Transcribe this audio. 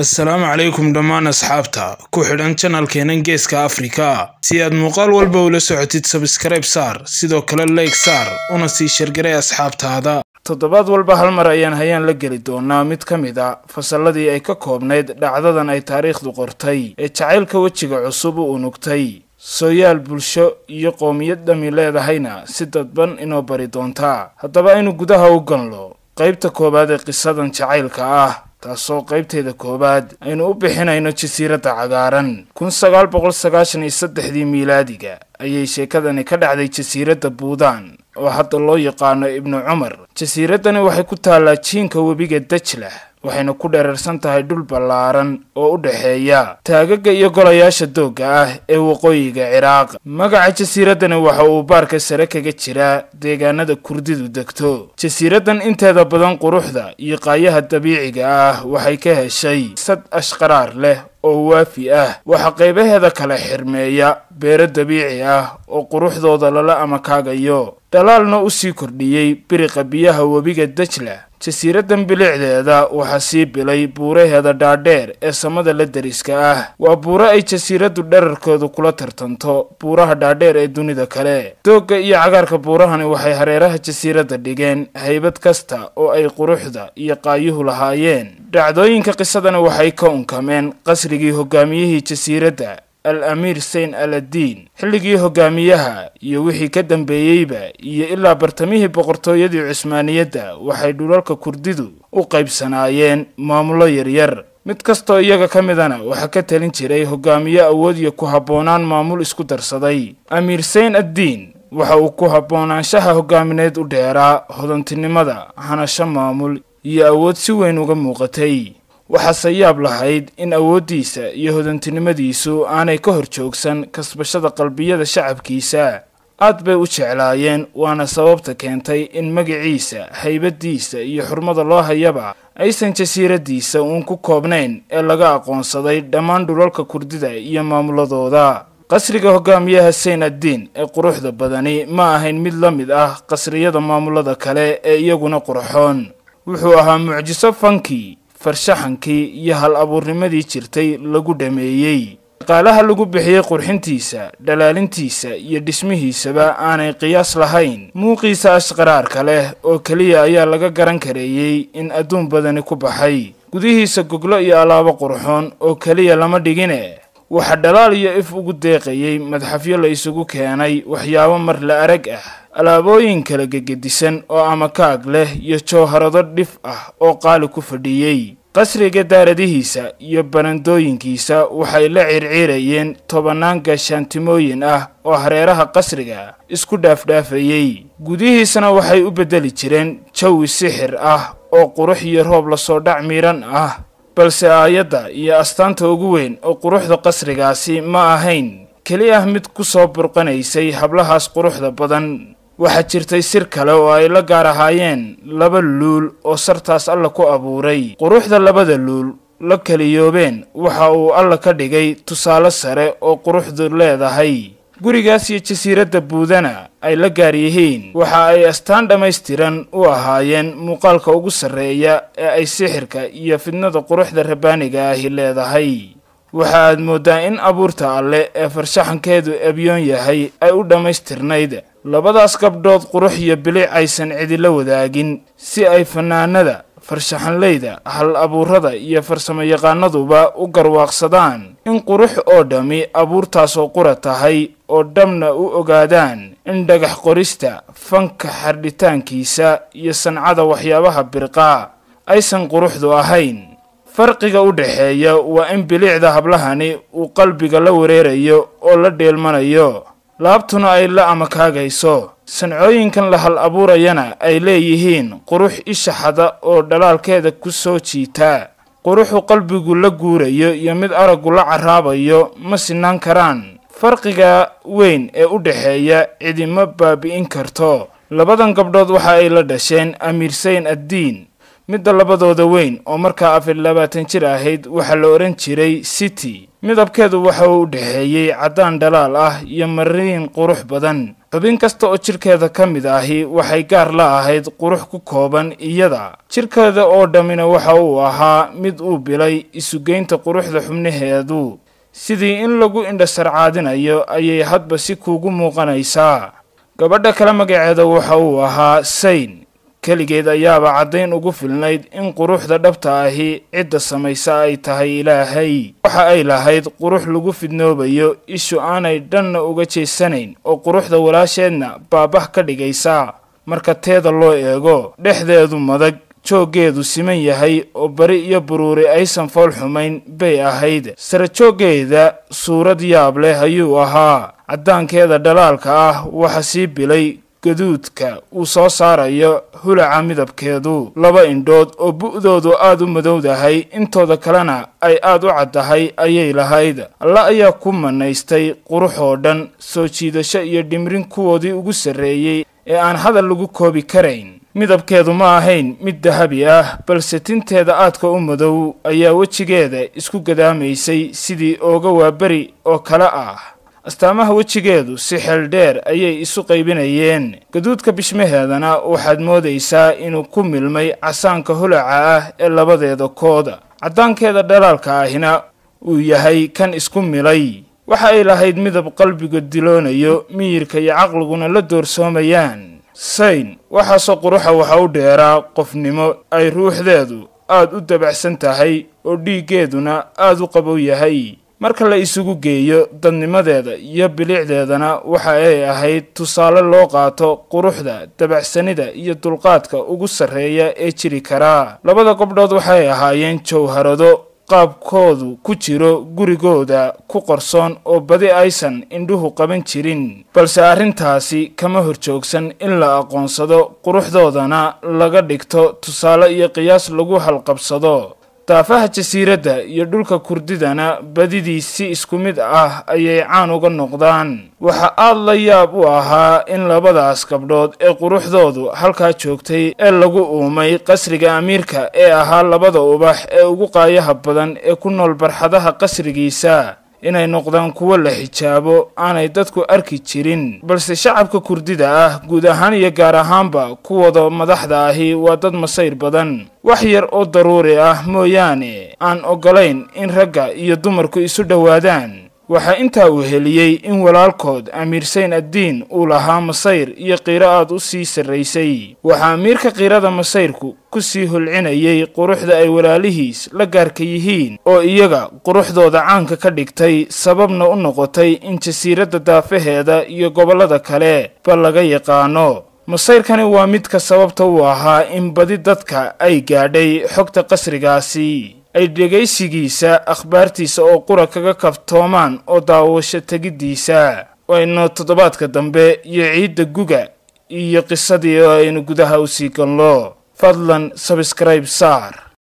assalaamu calaykum dhammaan asxaabta ku xidhan janalkeenan geeska afrika si aad muuqaal walba ula socotid sabskrayb saar sidoo kale leyg saar una sii shargaray asxaabtaada toddobaad walba hal mar ayaan hayaan la geli doonaa mid ka mid a ah fasalladii ay ka koobnayd dhacdadan ay taariikhdu qortay ee jacaylka wejiga cusub u unugtay sooyaal bulsho iyo qoomiyad dhami leedahayna si dadban inoo bari doontaa haddaba aynu gudaha u ganlo qaybta koowaad ee qisadan jacaylka ah taasoo qaybteeda koowaad aynu u bixinayno jasiiradda cagaaran kun sagaal boqol sagaashan iyo saddexdii miilaadiga ayay sheekadani ka dhacday jasiiradda buudaan oo hadda loo yaqaano ibnu cumar jasiiraddani waxay ku taallaa jiinka webiga dajlah waxayna ku dheerarsan tahay dhul ballaaran oo u dhexeeya taagaga iyo golayaasha doogga ah ee waqooyiga ciraaq magaca jasiiradani waxa uu baarka sare kaga jiraa deegaanada kurdidu degto jasiiraddan inteeda badan quruxda iyo qaayaha dabiiciga ah waxay ka heshay sad ashqaraar leh oo waafi ah waxaa qaybaheeda kale xirmeeya beero dabiici ah oo quruxdooda lala amakaagayo dhalaalna u sii kordhiyey biriqa biyaha webiga dajla jasiiraddan bilicdeeda waxaa sii bilay buuraheeda dhaadheer ee samada la deriska ah waa buuro ay jasiiraddu dherarkoodu kula tartanto buuraha dhaadheer ee dunida kale doogga iyo cagaarka buurahani waxay hareeraha jasiiradda dhigeen haybad kasta oo ay quruxda iyo qaayuhu lahaayeen dhacdooyinka qisadani waxay ka unkameen qasri casrigii hogaamiyihii jasiiradda al amiir sayn al xilligii hogaamiyaha iyo wixii ka dambeeyeyba iyo ilaa bartamihii boqortooyadii cusmaaniyadda waxay dhulalka kurdidu u qaybsanaayeen maamulo yaryar mid kastoo iyaga ka midana waxaa ka talin jiray hogaamiye awoodiyo ku habboonaan maamul isku darsaday amiir sayn addiin waxa uu ku habboonaanshaha hogaamineed u dheeraa hodantinimada hanasho maamul iyo awood si weyn uga muuqatay waxaase yaab lahayd in awooddiisa iyo hodantinimadiisu aanay ka hor joogsan kasbashada qalbiyada shacabkiisa aad bay u jeclaayeen waana sababta keentay in magiciisa haybaddiisa iyo xurmada loo hayaba aysan jasiiraddiisa uun ku koobnayn ee laga aqoonsaday dhammaan dhulalka kurdida iyo maamuladooda qasriga hoggaamiyaha sayn addiin ee quruxda badani ma ahayn mid la mid ah qasriyada maamulada kale ee iyaguna qurxoon wuxuu ahaa mucjiso fanki farshaxankii iyo hal abuurnimadii jirtay lagu dhameeyey dhaqaalaha lagu bixiyey qurxintiisa dhalaalintiisa iyo dhismihiisaba aanay qiyaas lahayn muuqiisa ashqaraarka leh oo keliya ayaa laga garan kareeyey in adduun badani ku baxay gudihiisa goglo iyo alaabo qurxoon oo keliya lama dhigine waxa dhalaal iyo if ugu deeqayey madxafyo la isugu keenay waxyaabo mar la arag ah alaabooyin kala gegedisan oo amakaag leh iyo jowharado dhif ah oo qaali ku fadhiyey qasriga daaradihiisa iyo barandooyinkiisa waxay la circirayeen tobannaan gaashaantimooyin ah oo hareeraha qasriga isku dhaafdhaafayey gudihiisana waxay u beddeli jireen jawi sixir ah oo qurux iyo roob lasoo dhac miidhan ah balse aayadda iyo astaanta ugu weyn oo quruxda qasrigaasi ma ahayn keli ah mid ku soo burqanaysay hablahaas quruxda badan waxaa jirtay sir kale oo ay la gaar ahaayeen laba luul oo sartaas alla ku abuuray quruxda labada luul la keliyoobeen waxa uu alla ka dhigay tusaale sare oo quruxdu leedahay gurigaas iyo jasiiradda buudana ay la gaar yihiin waxa ay astaan dhammaystiran u ahaayeen muuqaalka ugu sarreeya ee ay sixirka iyo fidnada quruxda rabaaniga ahi leedahay waxa aad mooddaa in abuurta alle ee farshaxankeedu ebyoon yahay ay u dhammaystirnayd labadaas gabdhood qurux iyo bilic aysan cidila wadaagin si ay fannaanada farshaxanleyda hal abuurada iyo farsamoyaqaanaduba u garwaaqsadaan in qurux oo dhammi abuurtaasoo qura tahay oo dhamna u ogaadaan in dhagax qorista fanka xardhitaankiisa iyo sancada waxyaabaha birqaa aysan quruxdu ahayn farqiga u dhexeeya waa in biliicda hablahani uu qalbiga la wareerayo oo la dheelmanayo laabtuna ay la amakaagayso sancooyinkan la hal abuurayana ay leeyihiin qurux ishaxada oo dhalaalkeeda ku soo jiitaa quruxu qalbigu la guurayo iyo mid araggu la caraabayo ma sinaan karaan farqiga weyn ee u dhexeeya cidima baabi'in karto labadan gabdhood waxa ay la dhasheen amiirsayn addiin midda labadooda weyn oo markaa afar labaatan jir ahayd waxaa la odhan jiray city midabkeedu waxa uu u dhexeeyey caddaan dhalaal ah iyo mariin qurux badan xubin kasta oo jirkeeda ka mid ahi waxay gaar la ahayd qurux ku kooban iyada jidhkeeda oo dhammina waxa uu ahaa mid uu bilay isugeynta quruxda xubnaheedu sidii in lagu indhasarcaadinayo ayay hadba si kuugu muuqanaysaa gabadha kale magaceeda waxa uu ahaa sayn keligeed ayaaba caddayn ugu filnayd in quruxda dhabta ahi cidda samaysa ay tahay ilaahay waxa ay lahayd qurux lagu fidnoobayo ishu aanay dhanna uga jeesanayn oo quruxda walaasheedna baabah ka dhigaysa marka teeda loo eego dhexdeedu madag joogeedu siman yahay oo bari iyo buruuri aysan fool xumayn bay ahayd sare jooggeeda suurad yaab leh ayuu ahaa caddaankeeda dhalaalka ah waxa sii bilay gaduudka uu soo saarayo hulaca midabkeedu laba indhood oo bu'doodu aad u madowdahay intooda kalena ay aad u caddahay ayay lahayd alla ayaa ku manaystay quruxoo dhan soo jiidasho iyo dhimrin kuwoodii ugu sarreeyey ee aan hadal lagu koobi karayn midabkeedu ma ahayn mid dahabi ah balse tinteeda aadka u madow ayaa wejigeeda isku gadaamaysay sidii ooga waaberi oo kale ah astaamaha wejigeedu si xeel dheer ayay isu qaybinayeen gaduudka bishmaheedana waxaad moodaysaa inuu ku milmay casaanka holaca ah ee labadeeda kooda caddaankeeda dhalaalka ahina uu yahay kan isku milay waxa ay lahayd midab qalbiga diloonayo miyirka iyo caqliguna la doorsoomayaan sayn waxaasoo quruxa waxa u dheeraa qofnimo ay ruuxdeedu aad u dabacsan tahay oo dhiiggeeduna aad u qabow yahay marka la isugu geeyo dadnimadeeda iyo bilicdeedana waxa ay ahayd tusaale loo qaato quruxda dabacsanida iyo dulqaadka ugu sarreeya ee jiri karaa labada gobdhood waxay ahaayeen jawharado qaabkoodu ku jiro gurigooda ku qorsoon oo badi aysan indhuhu qaban jirin balse arrintaasi kama horjoogsan in la aqoonsado quruxdoodana laga dhigto tusaale iyo qiyaas lagu halqabsado daafaha jasiiradda iyo dhulka kurdidana badidii si isku mid ah ayay caan uga noqdaan waxa aad la yaab u ahaa in labadaas gabdhood ee quruxdoodu halkaa joogtay ee lagu uumay qasriga amiirka ee ahaa labada ubax ee ugu qaayaha badan ee ku nool barxadaha qasrigiisa inay noqdaan kuwo la xijaabo aanay dadku arki jirin balse shacabka kurdida ah guud ahaan iyo gaar ahaanba kuwooda madaxda ahi waa dad masayr badan wax yar oo daruuri ah mooyaane aan oggolayn in ragga iyo dumarku isu dhowaadaan waxaa intaa uu heliyey in walaalkood amiir sayn addiin uu lahaa masayr iyo qiiro aad u sii sarraysay waxaa amiirka qiirada masayrku ku sii hulcinayey quruxda ay walaalihiis la gaarka yihiin oo iyaga quruxdooda caanka ka dhigtay sababna u noqotay in jasiiradda daafaheeda iyo gobollada kale ba laga yaqaano masayrkani waa midka sababta uu ahaa in badi dadka ay gaadhay xogta qasrigaasi ay dhegaysigiisa akhbaartiisa oo qura kaga kabtoomaan oo daawasho tegiddiisa waynu toddobaadka dambe iyo ciidda guga iyo qisadii oo aynu gudaha u sii galno fadlan sabskraib saar